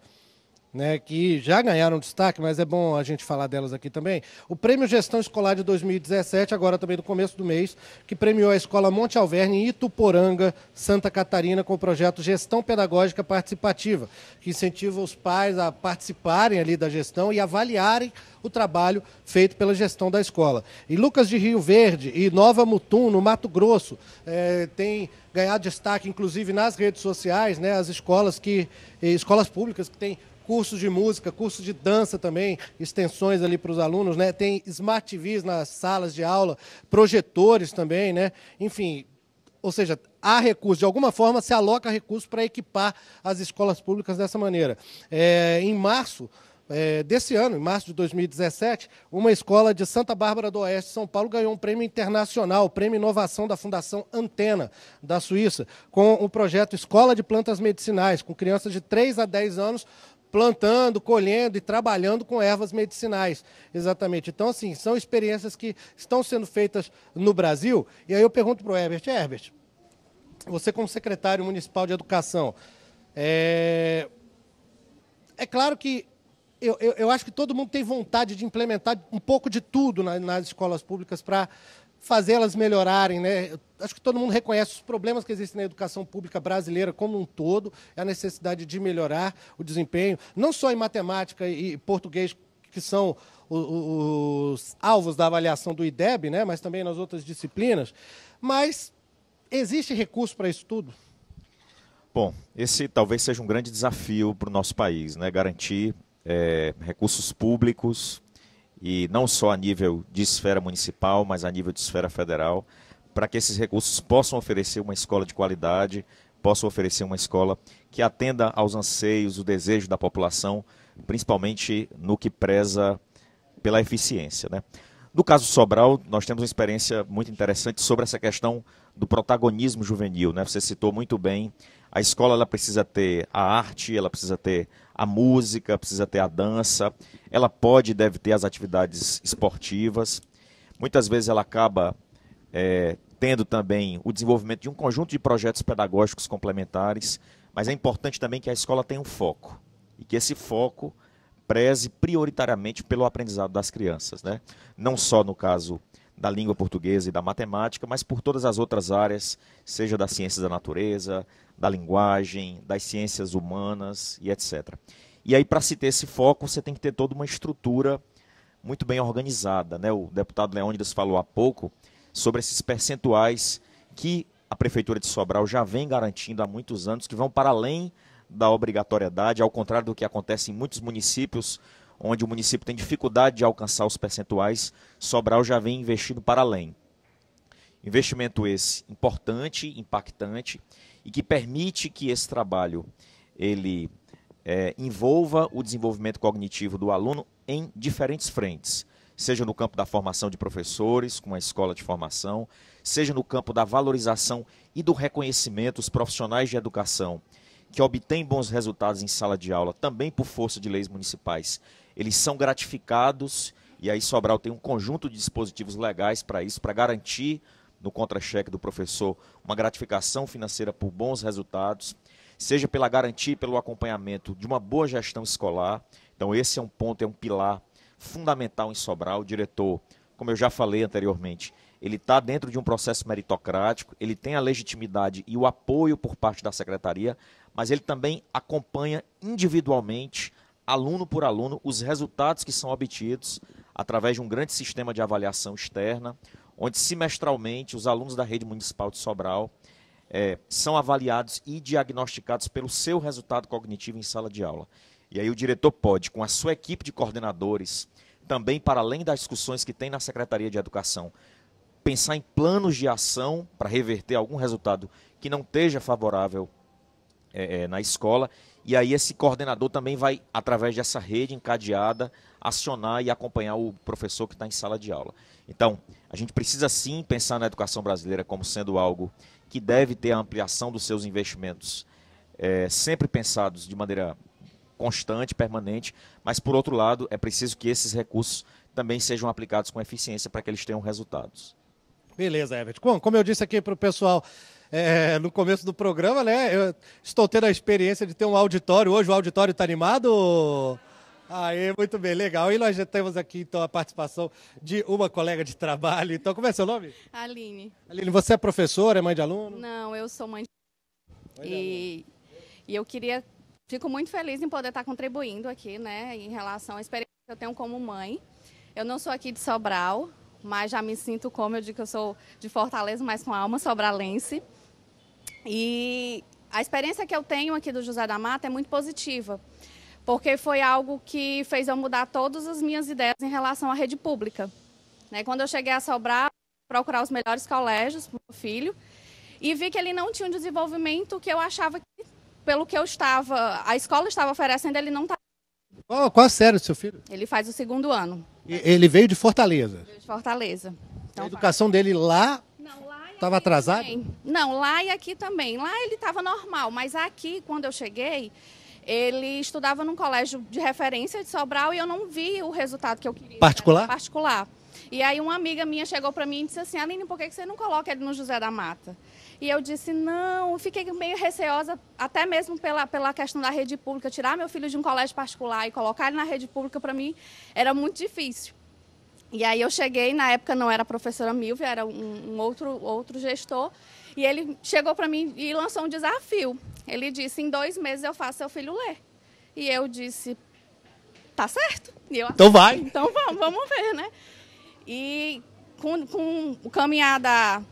né, que já ganharam destaque, mas é bom a gente falar delas aqui também. O Prêmio Gestão Escolar de 2017, agora também no começo do mês, que premiou a Escola Monte Alverne em Ituporanga, Santa Catarina, com o projeto Gestão Pedagógica Participativa, que incentiva os pais a participarem ali da gestão e avaliarem o trabalho feito pela gestão da escola. E Lucas de Rio Verde e Nova Mutum, no Mato Grosso, é, tem ganhado destaque, inclusive nas redes sociais, né, as escolas que eh, escolas públicas que têm cursos de música, cursos de dança também, extensões ali para os alunos, né? Tem smart TVs nas salas de aula, projetores também, né? Enfim, ou seja, há recursos, de alguma forma se aloca recursos para equipar as escolas públicas dessa maneira. É, em março, é, desse ano, em março de 2017, uma escola de Santa Bárbara do Oeste, São Paulo, ganhou um prêmio internacional, o Prêmio Inovação da Fundação Antena, da Suíça, com o projeto Escola de Plantas Medicinais, com crianças de 3 a 10 anos plantando, colhendo e trabalhando com ervas medicinais. Exatamente. Então, assim, são experiências que estão sendo feitas no Brasil. E aí eu pergunto para o Herbert: Herbert, você, como secretário municipal de educação, é, é claro que eu, eu, eu, acho que todo mundo tem vontade de implementar um pouco de tudo nas escolas públicas para fazê-las melhorarem. Né? Acho que todo mundo reconhece os problemas que existem na educação pública brasileira como um todo, é a necessidade de melhorar o desempenho, não só em matemática e português, que são os alvos da avaliação do IDEB, né? mas também nas outras disciplinas. Mas existe recurso para isso tudo? Bom, esse talvez seja um grande desafio para o nosso país, né? garantir é, recursos públicos e não só a nível de esfera municipal, mas a nível de esfera federal, para que esses recursos possam oferecer uma escola de qualidade, possam oferecer uma escola que atenda aos anseios, o desejo da população, principalmente no que preza pela eficiência. Né? No caso Sobral, nós temos uma experiência muito interessante sobre essa questão do protagonismo juvenil. Né? Você citou muito bem, a escola ela precisa ter a arte, ela precisa ter a música, precisa ter a dança, ela pode e deve ter as atividades esportivas. Muitas vezes ela acaba é, tendo também o desenvolvimento de um conjunto de projetos pedagógicos complementares, mas é importante também que a escola tenha um foco e que esse foco preze prioritariamente pelo aprendizado das crianças, né? Não só no caso da língua portuguesa e da matemática, mas por todas as outras áreas, seja das ciências da natureza, da linguagem, das ciências humanas e etc. E aí, para se ter esse foco, você tem que ter toda uma estrutura muito bem organizada. Né? O deputado Leônidas falou há pouco sobre esses percentuais que a Prefeitura de Sobral já vem garantindo há muitos anos, que vão para além da obrigatoriedade, ao contrário do que acontece em muitos municípios onde o município tem dificuldade de alcançar os percentuais, Sobral já vem investindo para além. Investimento esse importante, impactante e que permite que esse trabalho ele é, envolva o desenvolvimento cognitivo do aluno em diferentes frentes, seja no campo da formação de professores, com a escola de formação, seja no campo da valorização e do reconhecimento dos profissionais de educação que obtêm bons resultados em sala de aula, também por força de leis municipais, eles são gratificados e aí Sobral tem um conjunto de dispositivos legais para isso, para garantir no contra-cheque do professor uma gratificação financeira por bons resultados, seja pela garantia e pelo acompanhamento de uma boa gestão escolar. Então esse é um ponto, é um pilar fundamental em Sobral. O diretor, como eu já falei anteriormente, ele está dentro de um processo meritocrático, ele tem a legitimidade e o apoio por parte da secretaria, mas ele também acompanha individualmente aluno por aluno, os resultados que são obtidos através de um grande sistema de avaliação externa, onde semestralmente os alunos da rede municipal de Sobral é, são avaliados e diagnosticados pelo seu resultado cognitivo em sala de aula. E aí o diretor pode, com a sua equipe de coordenadores, também para além das discussões que tem na Secretaria de Educação, pensar em planos de ação para reverter algum resultado que não esteja favorável é, é, na escola e aí esse coordenador também vai, através dessa rede encadeada, acionar e acompanhar o professor que está em sala de aula. Então, a gente precisa sim pensar na educação brasileira como sendo algo que deve ter a ampliação dos seus investimentos, é, sempre pensados de maneira constante, permanente, mas por outro lado, é preciso que esses recursos também sejam aplicados com eficiência para que eles tenham resultados. Beleza, Everett. como eu disse aqui para o pessoal é, no começo do programa, né? Eu estou tendo a experiência de ter um auditório. Hoje o auditório está animado? Aí, muito bem, legal. E nós já temos aqui, então, a participação de uma colega de trabalho. Então, como é seu nome? Aline. Aline, você é professora, é mãe de aluno? Não, eu sou mãe de, mãe de e... e eu queria... Fico muito feliz em poder estar contribuindo aqui, né? Em relação à experiência que eu tenho como mãe. Eu não sou aqui de Sobral, mas já me sinto como eu digo que eu sou de Fortaleza, mas com alma sobralense. E a experiência que eu tenho aqui do José da Mata é muito positiva, porque foi algo que fez eu mudar todas as minhas ideias em relação à rede pública. Né? Quando eu cheguei a Sobral, procurar os melhores colégios para o meu filho, e vi que ele não tinha um desenvolvimento que eu achava que, pelo que eu estava, a escola estava oferecendo, ele não estava. Tá. Oh, qual a série do seu filho? Ele faz o segundo ano. E ele veio de Fortaleza? Veio de Fortaleza. Então, a educação faz... dele lá Estava atrasado? Não, lá e aqui também. Lá ele estava normal, mas aqui, quando eu cheguei, ele estudava num colégio de referência de Sobral e eu não vi o resultado que eu queria. Particular? Particular. E aí uma amiga minha chegou para mim e disse assim, Aline, por que você não coloca ele no José da Mata? E eu disse, não, fiquei meio receosa, até mesmo pela, pela questão da rede pública. Tirar meu filho de um colégio particular e colocar ele na rede pública, para mim, era muito difícil. E aí eu cheguei, na época não era a professora Milvia, era um, um outro, outro gestor, e ele chegou para mim e lançou um desafio. Ele disse, em dois meses eu faço seu filho ler. E eu disse, tá certo. Eu, então vai. Então vamos, vamos ver, né? E com, com o caminhar da,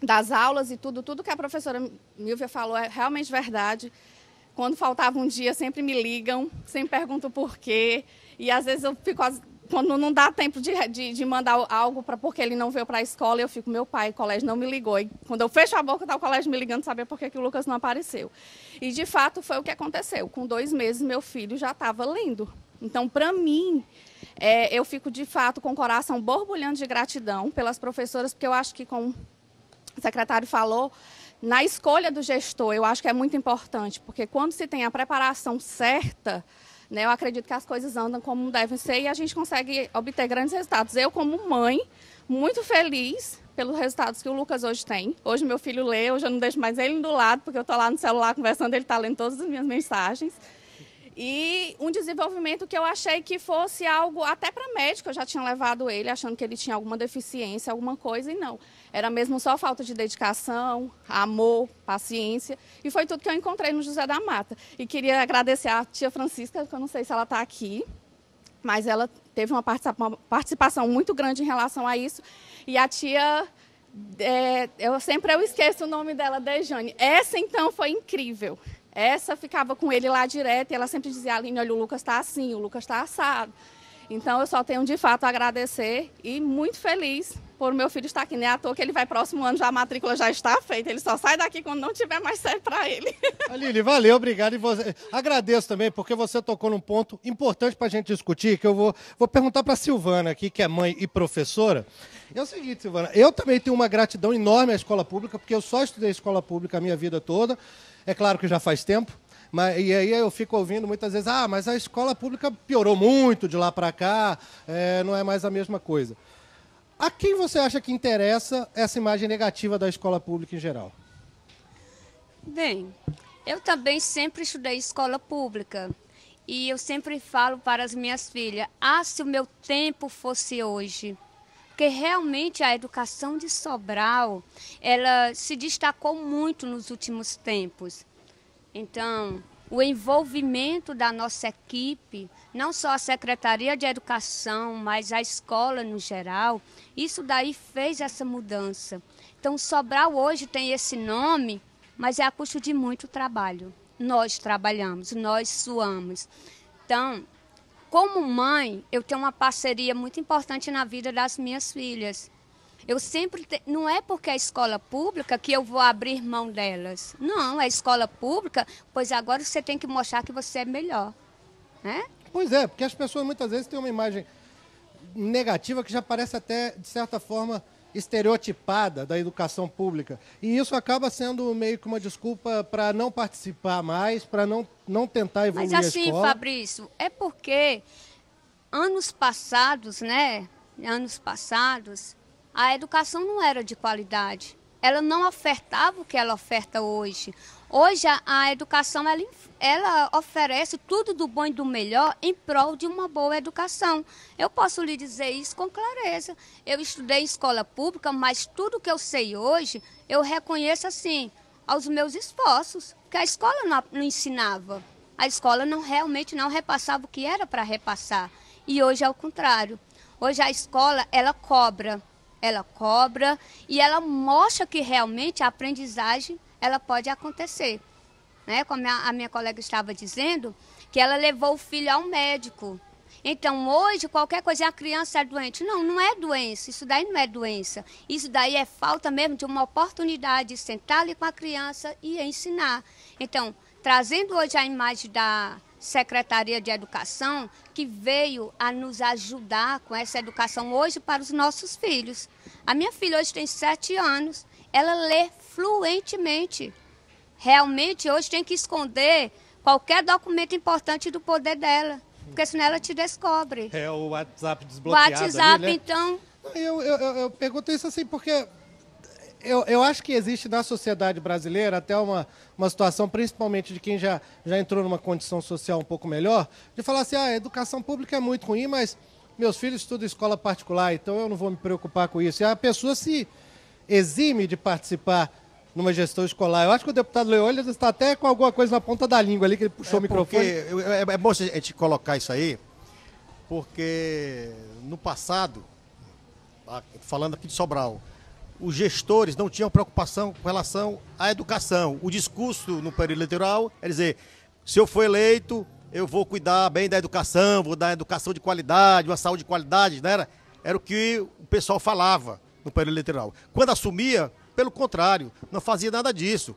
das aulas e tudo, tudo que a professora Milvia falou é realmente verdade. Quando faltava um dia, sempre me ligam, sempre perguntam por quê. E às vezes eu fico quando não dá tempo de, de, de mandar algo para porque ele não veio para a escola, eu fico, meu pai, o colégio não me ligou. E quando eu fecho a boca, está o colégio me ligando saber por que, que o Lucas não apareceu. E de fato foi o que aconteceu. Com dois meses, meu filho já estava lendo. Então, para mim, é, eu fico de fato com o coração borbulhando de gratidão pelas professoras, porque eu acho que, como o secretário falou, na escolha do gestor, eu acho que é muito importante, porque quando se tem a preparação certa né? Eu acredito que as coisas andam como devem ser e a gente consegue obter grandes resultados. Eu, como mãe, muito feliz pelos resultados que o Lucas hoje tem. Hoje meu filho lê, hoje eu não deixo mais ele do lado, porque eu estou lá no celular conversando, ele está lendo todas as minhas mensagens. E um desenvolvimento que eu achei que fosse algo até para médico, eu já tinha levado ele achando que ele tinha alguma deficiência, alguma coisa, e não. Era mesmo só falta de dedicação, amor, paciência, e foi tudo que eu encontrei no José da Mata. E queria agradecer à tia Francisca, que eu não sei se ela está aqui, mas ela teve uma participação muito grande em relação a isso. E a tia é, eu sempre eu esqueço o nome dela, Dejane. Essa então foi incrível. Essa ficava com ele lá direto e ela sempre dizia, Aline, olha, o Lucas está assim, o Lucas está assado. Então eu só tenho de fato a agradecer e muito feliz por meu filho estar aqui. Nem à toa que ele vai próximo ano, já a matrícula já está feita. Ele só sai daqui quando não tiver mais certo para ele. Aline, valeu, obrigado. E você... Agradeço também, porque você tocou num ponto importante para a gente discutir, que eu vou, vou perguntar para a Silvana aqui, que é mãe e professora. É o seguinte, Silvana, eu também tenho uma gratidão enorme à escola pública, porque eu só estudei escola pública a minha vida toda. É claro que já faz tempo, mas, e aí eu fico ouvindo muitas vezes, ah, mas a escola pública piorou muito de lá para cá, é, não é mais a mesma coisa. A quem você acha que interessa essa imagem negativa da escola pública em geral? Bem, eu também sempre estudei escola pública. E eu sempre falo para as minhas filhas: ah, se o meu tempo fosse hoje, porque realmente a educação de Sobral, ela se destacou muito nos últimos tempos. Então, o envolvimento da nossa equipe, não só a Secretaria de Educação, mas a escola no geral, isso daí fez essa mudança. Então, Sobral hoje tem esse nome, mas é a custo de muito trabalho. Nós trabalhamos, nós suamos. Então, como mãe, eu tenho uma parceria muito importante na vida das minhas filhas. Eu sempre. Te... Não é porque é escola pública que eu vou abrir mão delas. Não, é escola pública, pois agora você tem que mostrar que você é melhor. Né? Pois é, porque as pessoas muitas vezes têm uma imagem negativa que já parece até, de certa forma, estereotipada da educação pública. E isso acaba sendo meio que uma desculpa para não participar mais, para não, não tentar evoluir Mas assim, a escola. Fabrício, é porque anos passados, né? Anos passados, a educação não era de qualidade ela não ofertava o que ela oferta hoje. Hoje a educação ela, ela, oferece tudo do bom e do melhor em prol de uma boa educação. Eu posso lhe dizer isso com clareza. Eu estudei em escola pública, mas tudo que eu sei hoje eu reconheço assim aos meus esforços, que a escola não, não ensinava. A escola não realmente não repassava o que era para repassar. E hoje é o contrário. Hoje a escola ela cobra ela cobra e ela mostra que realmente a aprendizagem ela pode acontecer. Né? Como a minha colega estava dizendo, que ela levou o filho ao médico. Então, hoje, qualquer coisa, a criança é doente. Não, não é doença. Isso daí não é doença. Isso daí é falta mesmo de uma oportunidade de sentar ali com a criança e ensinar. Então, trazendo hoje a imagem da, Secretaria de Educação que veio a nos ajudar com essa educação hoje para os nossos filhos. A minha filha hoje tem sete anos, ela lê fluentemente. Realmente hoje tem que esconder qualquer documento importante do poder dela, porque senão ela te descobre. É o WhatsApp desbloqueado. WhatsApp, ali, né? então. Eu, eu, eu pergunto isso assim porque eu, eu acho que existe na sociedade brasileira até uma, uma situação, principalmente de quem já, já entrou numa condição social um pouco melhor, de falar assim: ah, a educação pública é muito ruim, mas meus filhos estudam escola particular, então eu não vou me preocupar com isso. E a pessoa se exime de participar numa gestão escolar. Eu acho que o deputado Leolha está até com alguma coisa na ponta da língua ali, que ele puxou é o microfone. É, é, é bom a gente colocar isso aí, porque no passado, falando aqui de Sobral, os gestores não tinham preocupação com relação à educação. O discurso no período eleitoral é dizer: se eu for eleito, eu vou cuidar bem da educação, vou dar educação de qualidade, uma saúde de qualidade, né? Era, era o que o pessoal falava no período eleitoral. Quando assumia, pelo contrário, não fazia nada disso.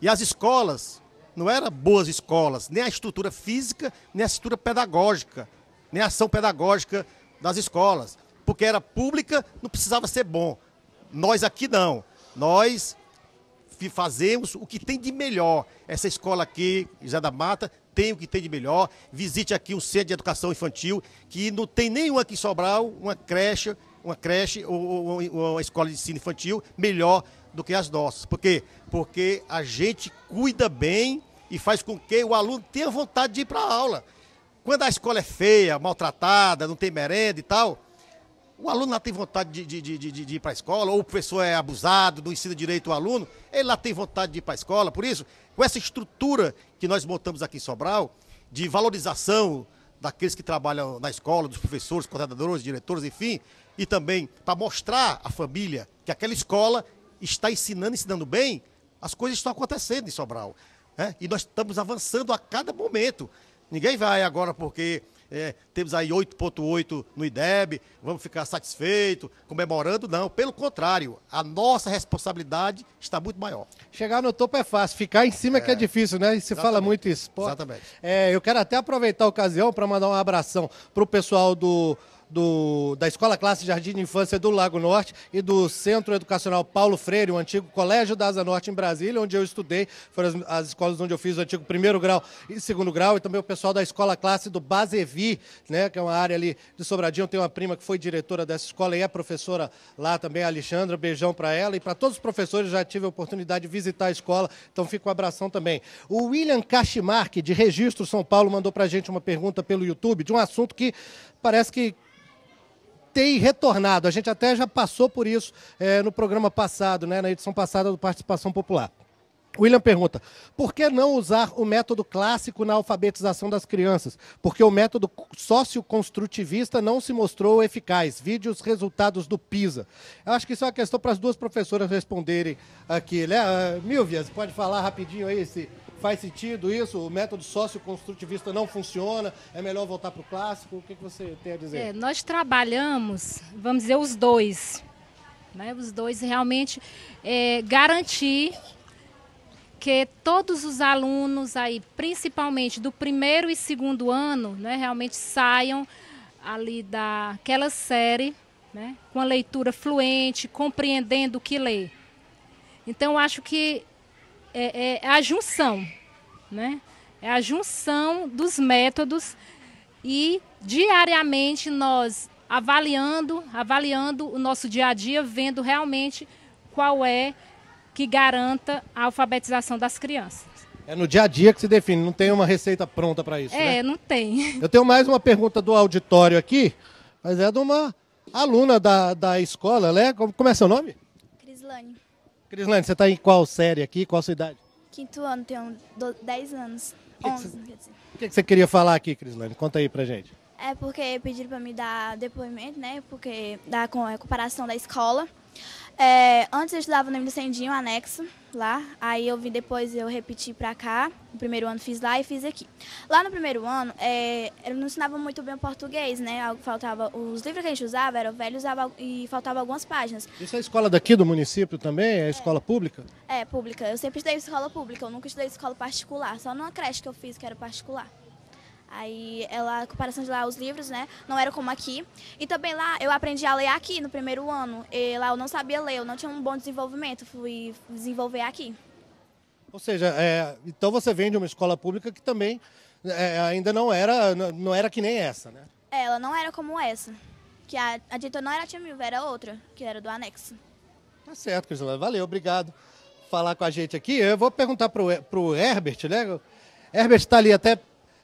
E as escolas não eram boas escolas, nem a estrutura física, nem a estrutura pedagógica, nem a ação pedagógica das escolas. Porque era pública, não precisava ser bom nós aqui não. Nós fazemos o que tem de melhor. Essa escola aqui, José da Mata, tem o que tem de melhor. Visite aqui o Centro de Educação Infantil, que não tem nenhuma aqui em Sobral, uma creche, uma creche ou, ou, ou uma escola de ensino infantil melhor do que as nossas. Por quê? Porque a gente cuida bem e faz com que o aluno tenha vontade de ir para a aula. Quando a escola é feia, maltratada, não tem merenda e tal, o aluno lá tem vontade de, de, de, de ir para a escola, ou o professor é abusado, não ensina direito o aluno, ele lá tem vontade de ir para a escola. Por isso, com essa estrutura que nós montamos aqui em Sobral, de valorização daqueles que trabalham na escola, dos professores, coordenadores, diretores, enfim, e também para mostrar à família que aquela escola está ensinando, ensinando bem, as coisas estão acontecendo em Sobral. Né? E nós estamos avançando a cada momento. Ninguém vai agora porque é, temos aí 8,8 no IDEB, vamos ficar satisfeitos, comemorando, não. Pelo contrário, a nossa responsabilidade está muito maior. Chegar no topo é fácil, ficar em cima é, que é, é. difícil, né? E se fala muito isso. Pô, Exatamente. É, eu quero até aproveitar a ocasião para mandar um abração para o pessoal do do, da Escola Classe Jardim de Infância do Lago Norte e do Centro Educacional Paulo Freire, o um antigo Colégio da Asa Norte em Brasília, onde eu estudei, foram as, as, escolas onde eu fiz o antigo primeiro grau e segundo grau, e também o pessoal da Escola Classe do Basevi, né, que é uma área ali de Sobradinho. Eu tenho uma prima que foi diretora dessa escola e é professora lá também, a Alexandra, beijão para ela e para todos os professores, já tive a oportunidade de visitar a escola, então fico um abração também. O William Cachimarque, de Registro São Paulo, mandou para a gente uma pergunta pelo YouTube de um assunto que parece que tem retornado. A gente até já passou por isso é, no programa passado, né, na edição passada do Participação Popular. William pergunta: por que não usar o método clássico na alfabetização das crianças? Porque o método socioconstrutivista não se mostrou eficaz. Vide os resultados do PISA. Eu acho que isso é uma questão para as duas professoras responderem aqui. Né? Uh, Milvias, pode falar rapidinho aí se Faz sentido isso? O método socioconstrutivista não funciona? É melhor voltar para o clássico? O que, que você tem a dizer? É, nós trabalhamos, vamos dizer, os dois. Né? Os dois realmente é, garantir que todos os alunos aí, principalmente do primeiro e segundo ano, né, realmente saiam ali daquela série né, com a leitura fluente, compreendendo o que lê. Então, acho que é, é, é a junção, né? É a junção dos métodos e diariamente nós avaliando, avaliando o nosso dia a dia, vendo realmente qual é que garanta a alfabetização das crianças. É no dia a dia que se define, não tem uma receita pronta para isso. É, né? não tem. Eu tenho mais uma pergunta do auditório aqui, mas é de uma aluna da, da escola, né? Como, como é seu nome? Crislane. Crislane, você está em qual série aqui? Qual a sua idade? Quinto ano, tenho 10 anos. Que 11, que é, dizer. O que, que, você queria falar aqui, Crislane? Conta aí pra gente. É porque pediram para me dar depoimento, né? Porque dá com a comparação da escola. É, antes eu estudava no Vicendinho, anexo, lá. Aí eu vim depois, eu repeti pra cá. O primeiro ano fiz lá e fiz aqui. Lá no primeiro ano, é, eu não ensinava muito bem o português, né? Faltava, os livros que a gente usava eram velhos e faltavam algumas páginas. Isso é escola daqui do município também? É, é escola pública? É, pública. Eu sempre estudei escola pública, eu nunca estudei escola particular. Só numa creche que eu fiz que era particular. Aí ela, a comparação de lá, os livros, né? Não era como aqui. E também lá eu aprendi a ler aqui no primeiro ano. E lá eu não sabia ler, eu não tinha um bom desenvolvimento, fui desenvolver aqui. Ou seja, é, então você vem de uma escola pública que também é, ainda não era, não era que nem essa, né? É, ela não era como essa. Que a, a não era a Tia Milva, era outra, que era do anexo. Tá certo, Cristina. Valeu, obrigado por falar com a gente aqui. Eu vou perguntar pro, pro Herbert, né? Herbert está ali até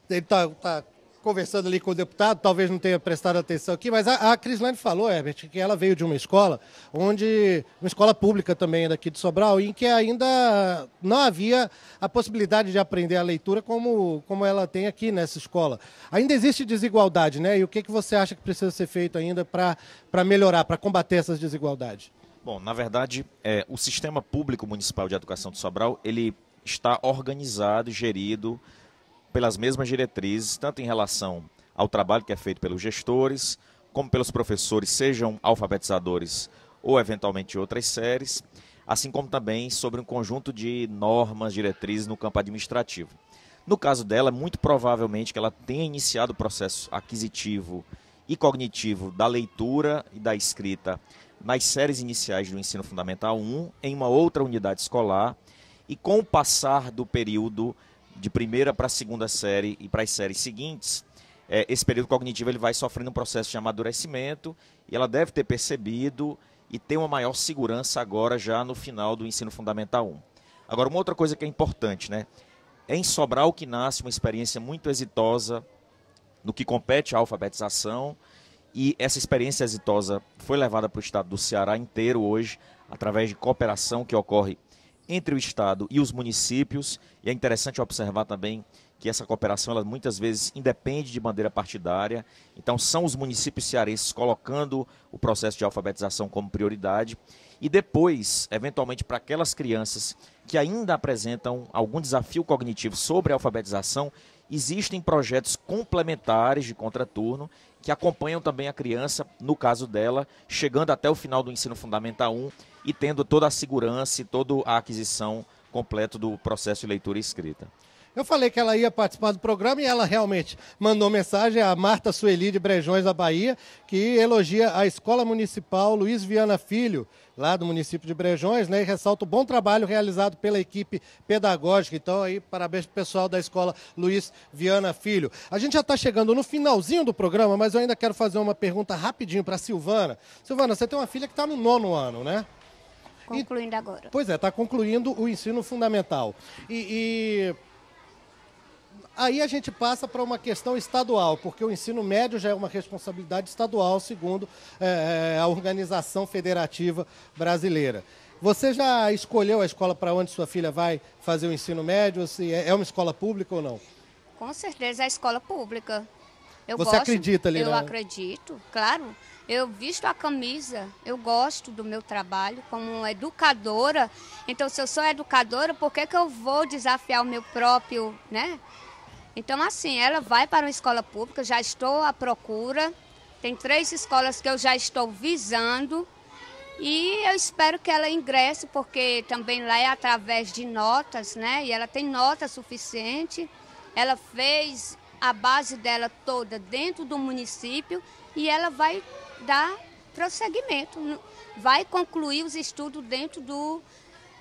ele está tá conversando ali com o deputado, talvez não tenha prestado atenção aqui, mas a, a falou, Herbert, que ela veio de uma escola onde. uma escola pública também daqui de Sobral, em que ainda não havia a possibilidade de aprender a leitura como, como ela tem aqui nessa escola. Ainda existe desigualdade, né? E o que, que você acha que precisa ser feito ainda para melhorar, para combater essas desigualdades? Bom, na verdade, é, o sistema público municipal de educação de Sobral, ele está organizado, gerido pelas mesmas diretrizes, tanto em relação ao trabalho que é feito pelos gestores, como pelos professores, sejam alfabetizadores ou eventualmente outras séries, assim como também sobre um conjunto de normas, diretrizes no campo administrativo. No caso dela, muito provavelmente que ela tenha iniciado o processo aquisitivo e cognitivo da leitura e da escrita nas séries iniciais do ensino fundamental 1, em uma outra unidade escolar, e com o passar do período de primeira para a segunda série e para as séries seguintes, é, esse período cognitivo ele vai sofrendo um processo de amadurecimento e ela deve ter percebido e ter uma maior segurança agora já no final do ensino fundamental 1. Agora, uma outra coisa que é importante, né? É em Sobral que nasce uma experiência muito exitosa no que compete à alfabetização e essa experiência exitosa foi levada para o estado do Ceará inteiro hoje através de cooperação que ocorre entre o Estado e os municípios. E é interessante observar também que essa cooperação ela muitas vezes independe de bandeira partidária. Então são os municípios cearenses colocando o processo de alfabetização como prioridade e depois, eventualmente para aquelas crianças que ainda apresentam algum desafio cognitivo sobre a alfabetização, existem projetos complementares de contraturno que acompanham também a criança, no caso dela, chegando até o final do ensino fundamental 1 e tendo toda a segurança e toda a aquisição completa do processo de leitura e escrita. Eu falei que ela ia participar do programa e ela realmente mandou mensagem é a Marta Sueli de Brejões da Bahia, que elogia a Escola Municipal Luiz Viana Filho, lá do município de Brejões, né, e ressalta o bom trabalho realizado pela equipe pedagógica. Então, aí, parabéns pro pessoal da Escola Luiz Viana Filho. A gente já está chegando no finalzinho do programa, mas eu ainda quero fazer uma pergunta rapidinho para Silvana. Silvana, você tem uma filha que está no nono ano, né? Concluindo e, agora. Pois é, está concluindo o ensino fundamental. e... e Aí a gente passa para uma questão estadual, porque o ensino médio já é uma responsabilidade estadual, segundo é, é a Organização Federativa Brasileira. Você já escolheu a escola para onde sua filha vai fazer o ensino médio? Se é, é uma escola pública ou não? Com certeza é a escola pública. Eu Você gosto, acredita ali? Eu né? acredito, claro. Eu visto a camisa, eu gosto do meu trabalho como educadora. Então, se eu sou educadora, por que, que eu vou desafiar o meu próprio, né? Então, assim, ela vai para uma escola pública, já estou à procura. Tem três escolas que eu já estou visando. E eu espero que ela ingresse, porque também lá é através de notas, né? E ela tem nota suficiente. Ela fez a base dela toda dentro do município e ela vai dar prosseguimento, vai concluir os estudos dentro do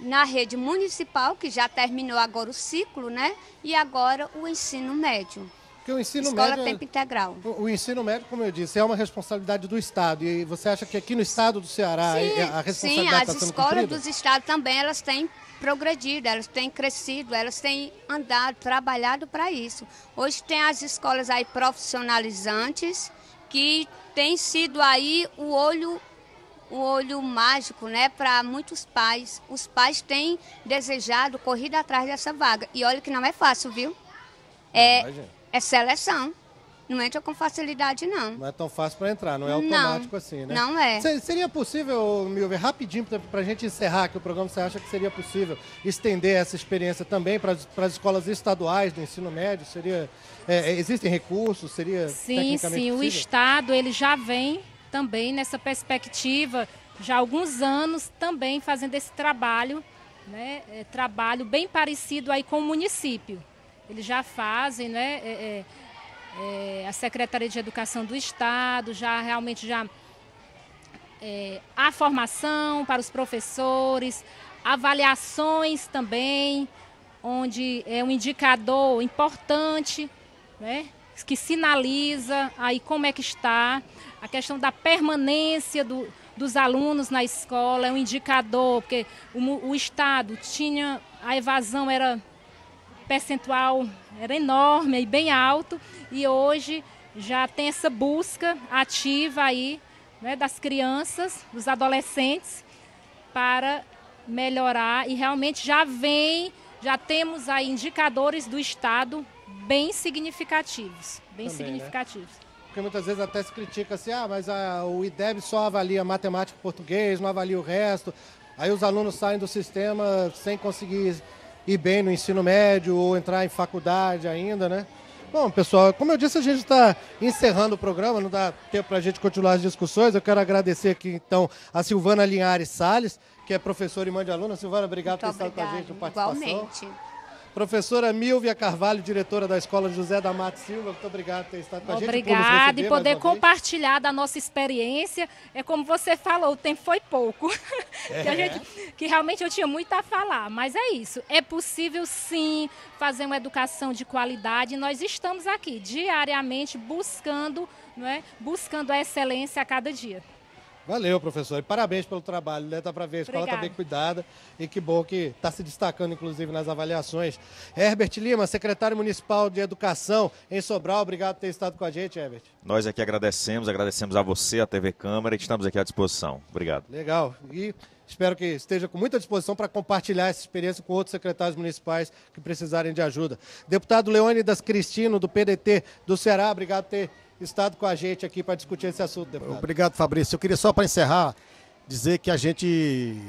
na rede municipal, que já terminou agora o ciclo, né? E agora o ensino médio. Porque o ensino Escola médio. É tempo integral. O, o, ensino médio, como eu disse, é uma responsabilidade do Estado. E você acha que aqui no Estado do Ceará sim, é, a responsabilidade Sim, as tá escolas dos Estados também elas têm progredido, elas têm crescido, elas têm andado, trabalhado para isso. Hoje tem as escolas aí profissionalizantes que têm sido aí o olho o olho mágico, né, para muitos pais. Os pais têm desejado, corrida atrás dessa vaga. E olha que não é fácil, viu? É, é seleção. Não entra com facilidade, não. Não é tão fácil para entrar, não é automático não, assim, né? Não é. seria possível, Milver, rapidinho, para a gente encerrar aqui o programa, você acha que seria possível estender essa experiência também para as escolas estaduais do ensino médio? Seria, é, é existem recursos? Seria Sim, sim. Possível? O Estado, ele já vem também nessa perspectiva, já há alguns anos também fazendo esse trabalho, né, é, trabalho bem parecido aí com o município. Eles já fazem, né, é, é, é a Secretaria de Educação do Estado já realmente já a é, formação para os professores, avaliações também, onde é um indicador importante, né, que sinaliza aí como é que está a questão da permanência do, dos alunos na escola é um indicador, porque o, o Estado tinha, a evasão era percentual, era enorme e bem alto, e hoje já tem essa busca ativa aí né, das crianças, dos adolescentes, para melhorar e realmente já vem, já temos aí indicadores do Estado bem significativos, bem Também, né? significativos. Né? porque muitas vezes até se critica assim, ah, mas a, o IDEB só avalia matemática e português, não avalia o resto. Aí os alunos saem do sistema sem conseguir ir bem no ensino médio ou entrar em faculdade ainda, né? Bom, pessoal, como eu disse, a gente está encerrando o programa, não dá tempo para a gente continuar as discussões. Eu quero agradecer aqui, então, a Silvana Linhares Sales, que é professora e mãe de aluna. Silvana, obrigado Muito por estar com a gente no participação. Igualmente. Professora Milvia Carvalho, diretora da Escola José da Mata Silva, muito obrigado por ter estado com a Obrigada, gente. Obrigada e poder compartilhar da nossa experiência. É como você falou, o tempo foi pouco. É. que, a é. gente, que realmente eu tinha muito a falar, mas é isso. É possível sim fazer uma educação de qualidade. Nós estamos aqui diariamente buscando, não é? buscando a excelência a cada dia. Valeu, professor. E parabéns pelo trabalho, né? Dá tá para ver, a escola está bem cuidada e que bom que está se destacando, inclusive, nas avaliações. Herbert Lima, secretário municipal de Educação em Sobral, obrigado por ter estado com a gente, Herbert. Nós aqui agradecemos, agradecemos a você, a TV Câmara, e estamos aqui à disposição. Obrigado. Legal. E espero que esteja com muita disposição para compartilhar essa experiência com outros secretários municipais que precisarem de ajuda. Deputado Leônidas Cristino, do PDT do Ceará, obrigado por ter estado com a gente aqui para discutir esse assunto, deputado. Obrigado, Fabrício. Eu queria só para encerrar dizer que a gente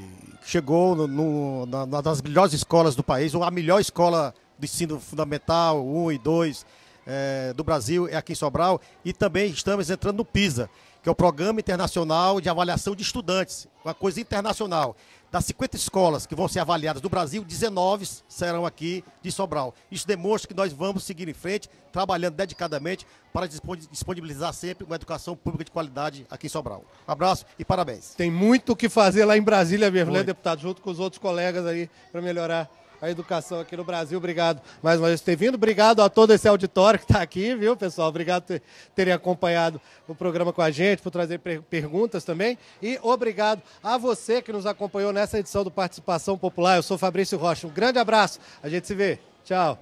chegou no, no, na, melhores escolas do país, ou a melhor escola do ensino fundamental 1 e 2 é, eh, do Brasil é aqui em Sobral, e também estamos entrando no PISA, que é o Programa Internacional de Avaliação de Estudantes, uma coisa internacional das 50 escolas que vão ser avaliadas do Brasil, 19 serão aqui de Sobral. Isso demonstra que nós vamos seguir em frente, trabalhando dedicadamente para disponibilizar sempre uma educação pública de qualidade aqui em Sobral. Um abraço e parabéns. Tem muito o que fazer lá em Brasília mesmo, né, deputado? Junto com os outros colegas aí para melhorar a educação aqui no Brasil. Obrigado mais uma vez por ter vindo. Obrigado a todo esse auditório que está aqui, viu, pessoal? Obrigado por terem acompanhado o programa com a gente, por trazer perguntas também. E obrigado a você que nos acompanhou nessa edição do Participação Popular. Eu sou Fabrício Rocha. Um grande abraço. A gente se vê. Tchau.